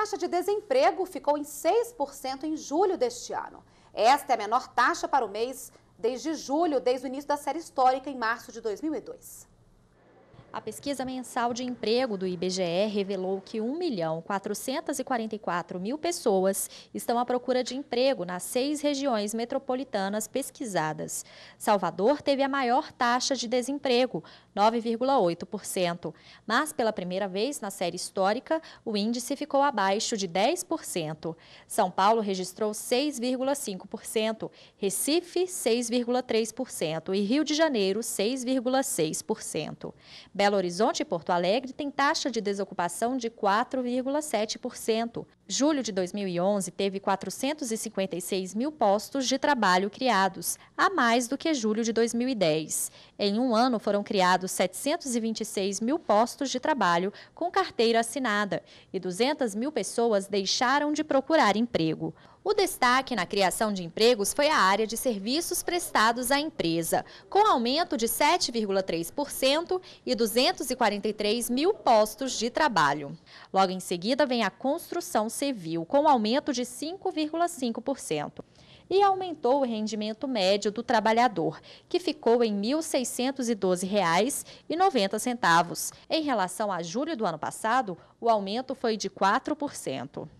taxa de desemprego ficou em 6% em julho deste ano. Esta é a menor taxa para o mês desde julho, desde o início da série histórica, em março de 2002. A pesquisa mensal de emprego do IBGE revelou que 1 milhão 444 mil pessoas estão à procura de emprego nas seis regiões metropolitanas pesquisadas. Salvador teve a maior taxa de desemprego, 9,8%, mas pela primeira vez na série histórica, o índice ficou abaixo de 10%. São Paulo registrou 6,5%, Recife 6,3% e Rio de Janeiro 6,6%. Belo Horizonte e Porto Alegre têm taxa de desocupação de 4,7%. Julho de 2011 teve 456 mil postos de trabalho criados, a mais do que julho de 2010. Em um ano foram criados 726 mil postos de trabalho com carteira assinada e 200 mil pessoas deixaram de procurar emprego. O destaque na criação de empregos foi a área de serviços prestados à empresa, com aumento de 7,3% e 243 mil postos de trabalho. Logo em seguida vem a construção Civil, com aumento de 5,5%. E aumentou o rendimento médio do trabalhador, que ficou em R$ 1.612,90. Em relação a julho do ano passado, o aumento foi de 4%.